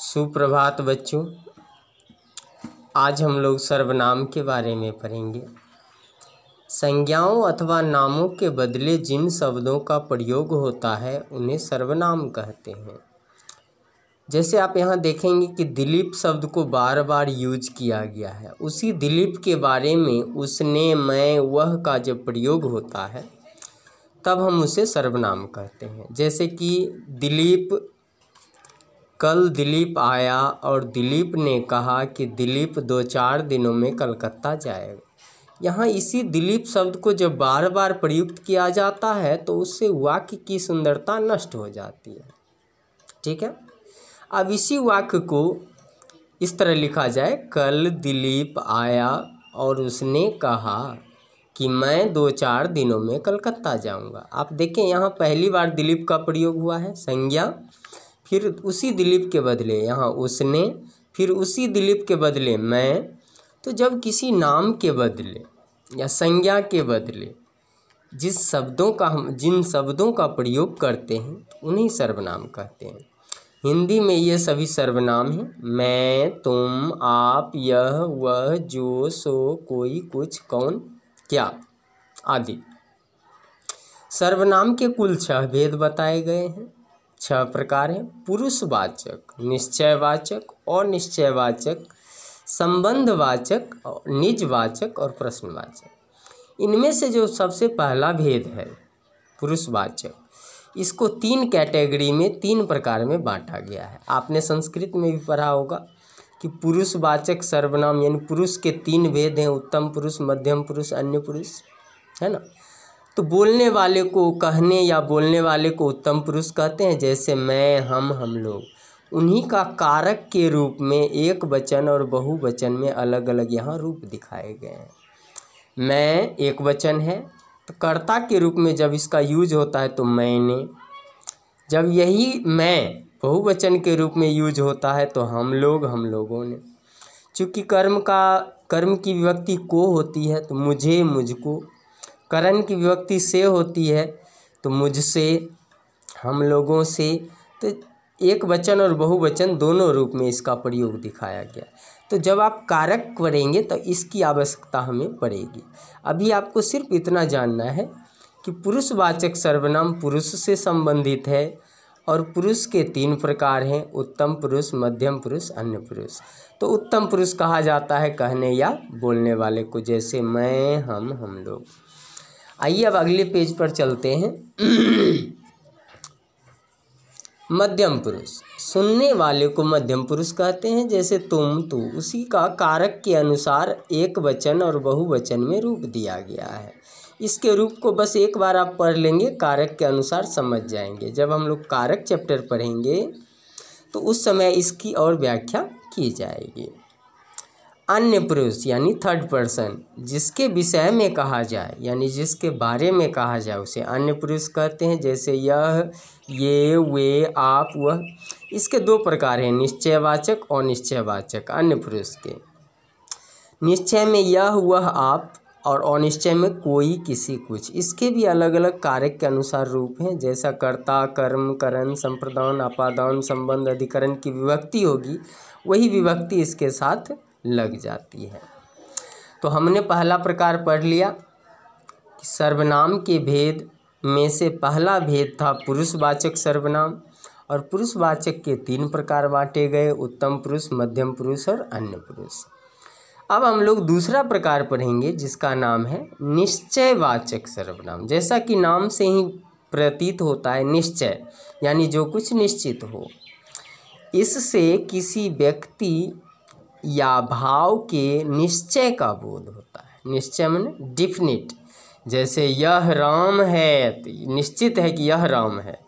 सुप्रभात बच्चों आज हम लोग सर्वनाम के बारे में पढ़ेंगे संज्ञाओं अथवा नामों के बदले जिन शब्दों का प्रयोग होता है उन्हें सर्वनाम कहते हैं जैसे आप यहाँ देखेंगे कि दिलीप शब्द को बार बार यूज किया गया है उसी दिलीप के बारे में उसने मैं वह का जब प्रयोग होता है तब हम उसे सर्वनाम कहते हैं जैसे कि दिलीप कल दिलीप आया और दिलीप ने कहा कि दिलीप दो चार दिनों में कलकत्ता जाएगा यहाँ इसी दिलीप शब्द को जब बार बार प्रयुक्त किया जाता है तो उससे वाक्य की सुंदरता नष्ट हो जाती है ठीक है अब इसी वाक्य को इस तरह लिखा जाए कल दिलीप आया और उसने कहा कि मैं दो चार दिनों में कलकत्ता जाऊंगा आप देखें यहाँ पहली बार दिलीप का प्रयोग हुआ है संज्ञा फिर उसी दिलीप के बदले यहाँ उसने फिर उसी दिलीप के बदले मैं तो जब किसी नाम के बदले या संज्ञा के बदले जिस शब्दों का हम जिन शब्दों का प्रयोग करते हैं तो उन्हें सर्वनाम कहते हैं हिंदी में ये सभी सर्वनाम हैं मैं तुम आप यह वह जो सो कोई कुछ कौन क्या आदि सर्वनाम के कुल छह भेद बताए गए हैं छह प्रकार हैं पुरुषवाचक निश्चयवाचक और निश्चयवाचक संबंधवाचक और निजवाचक और प्रश्नवाचक इनमें से जो सबसे पहला भेद है पुरुषवाचक इसको तीन कैटेगरी में तीन प्रकार में बांटा गया है आपने संस्कृत में भी पढ़ा होगा कि पुरुषवाचक सर्वनाम यानी पुरुष के तीन भेद हैं उत्तम पुरुष मध्यम पुरुष अन्य पुरुष है ना तो बोलने वाले को कहने या बोलने वाले को उत्तम पुरुष कहते हैं जैसे मैं हम हम लोग उन्हीं का कारक के रूप में एक वचन और बहुवचन में अलग अलग यहाँ रूप दिखाए गए हैं मैं एक वचन है तो कर्ता के रूप में जब इसका यूज होता है तो मैंने जब यही मैं बहुवचन के रूप में यूज होता है तो हम लोग हम लोगों ने चूँकि कर्म का कर्म की विभक्ति को होती है तो मुझे मुझको करण की विभक्ति से होती है तो मुझसे हम लोगों से तो एक वचन और बहुवचन दोनों रूप में इसका प्रयोग दिखाया गया तो जब आप कारक करेंगे तो इसकी आवश्यकता हमें पड़ेगी अभी आपको सिर्फ इतना जानना है कि पुरुषवाचक सर्वनाम पुरुष से संबंधित है और पुरुष के तीन प्रकार हैं उत्तम पुरुष मध्यम पुरुष अन्य पुरुष तो उत्तम पुरुष कहा जाता है कहने या बोलने वाले को जैसे मैं हम हम लोग आइए अब अगले पेज पर चलते हैं मध्यम पुरुष सुनने वाले को मध्यम पुरुष कहते हैं जैसे तुम तू उसी का कारक के अनुसार एक वचन और बहुवचन में रूप दिया गया है इसके रूप को बस एक बार आप पढ़ लेंगे कारक के अनुसार समझ जाएंगे जब हम लोग कारक चैप्टर पढ़ेंगे तो उस समय इसकी और व्याख्या की जाएगी अन्य पुरुष यानी थर्ड पर्सन जिसके विषय में कहा जाए यानी जिसके बारे में कहा जाए उसे अन्य पुरुष कहते हैं जैसे यह ये वे आप वह इसके दो प्रकार हैं निश्चयवाचक और निश्चयवाचक अन्य पुरुष के निश्चय में यह वह आप और अनिश्चय में कोई किसी कुछ इसके भी अलग अलग कारक के अनुसार रूप हैं जैसा कर्ता कर्म करण संप्रदान आपादान संबंध अधिकरण की विभक्ति होगी वही विभक्ति इसके साथ लग जाती है तो हमने पहला प्रकार पढ़ लिया कि सर्वनाम के भेद में से पहला भेद था पुरुषवाचक सर्वनाम और पुरुषवाचक के तीन प्रकार बांटे गए उत्तम पुरुष मध्यम पुरुष और अन्य पुरुष अब हम लोग दूसरा प्रकार पढ़ेंगे जिसका नाम है निश्चयवाचक सर्वनाम जैसा कि नाम से ही प्रतीत होता है निश्चय यानी जो कुछ निश्चित हो इससे किसी व्यक्ति या भाव के निश्चय का बोध होता है निश्चय मन डिफिनिट जैसे यह राम है तो निश्चित है कि यह राम है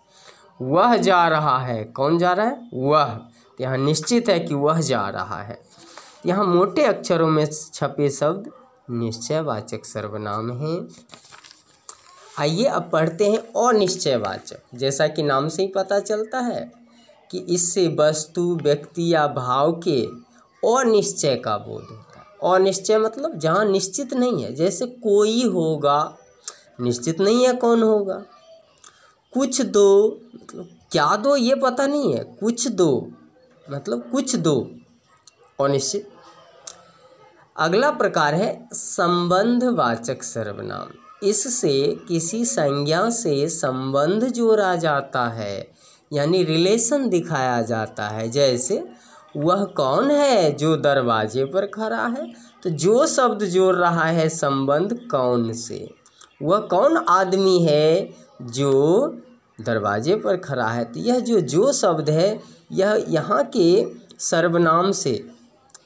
वह जा रहा है कौन जा रहा है वह तो यहाँ निश्चित है कि वह जा रहा है तो यहाँ मोटे अक्षरों में छपे शब्द निश्चयवाचक सर्वनाम हैं आइए अब पढ़ते हैं अनिश्चयवाचक जैसा कि नाम से ही पता चलता है कि इससे वस्तु व्यक्ति या भाव के अनिश्चय का बोध होता है अनिश्चय मतलब जहाँ निश्चित नहीं है जैसे कोई होगा निश्चित नहीं है कौन होगा कुछ दो मतलब क्या दो ये पता नहीं है कुछ दो मतलब कुछ दो अनिश्चित अगला प्रकार है संबंधवाचक सर्वनाम इससे किसी संज्ञा से संबंध जोड़ा जाता है यानी रिलेशन दिखाया जाता है जैसे वह कौन है जो दरवाजे पर खड़ा है तो जो शब्द जोड़ रहा है संबंध कौन से वह कौन आदमी है जो दरवाजे पर खड़ा है तो यह जो जो शब्द है यह यहाँ के सर्वनाम से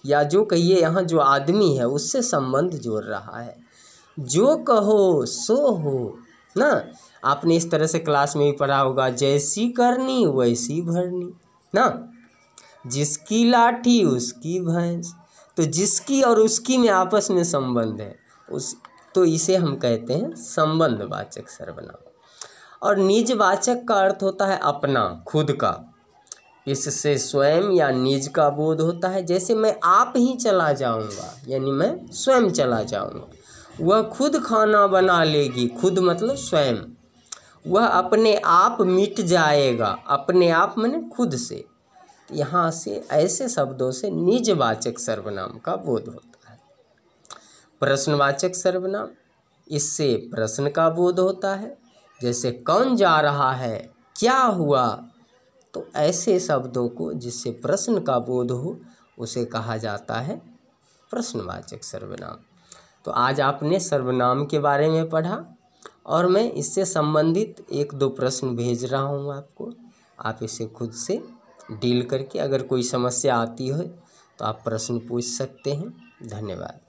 या जो कहिए यहाँ जो आदमी है उससे संबंध जोड़ रहा है जो कहो सो हो ना आपने इस तरह से क्लास में भी पढ़ा होगा जैसी करनी वैसी भरनी ना जिसकी लाठी उसकी भैंस तो जिसकी और उसकी में आपस में संबंध है उस तो इसे हम कहते हैं संबंधवाचक सर्वनाम और निजवाचक का अर्थ होता है अपना खुद का इससे स्वयं या निज का बोध होता है जैसे मैं आप ही चला जाऊंगा यानी मैं स्वयं चला जाऊंगा वह खुद खाना बना लेगी खुद मतलब स्वयं वह अपने आप मिट जाएगा अपने आप मैंने खुद से यहाँ से ऐसे शब्दों से निजवाचक सर्वनाम का बोध होता है प्रश्नवाचक सर्वनाम इससे प्रश्न का बोध होता है जैसे कौन जा रहा है क्या हुआ तो ऐसे शब्दों को जिससे प्रश्न का बोध हो उसे कहा जाता है प्रश्नवाचक सर्वनाम तो आज आपने सर्वनाम के बारे में पढ़ा और मैं इससे संबंधित एक दो प्रश्न भेज रहा हूँ आपको आप इसे खुद से डील करके अगर कोई समस्या आती हो तो आप प्रश्न पूछ सकते हैं धन्यवाद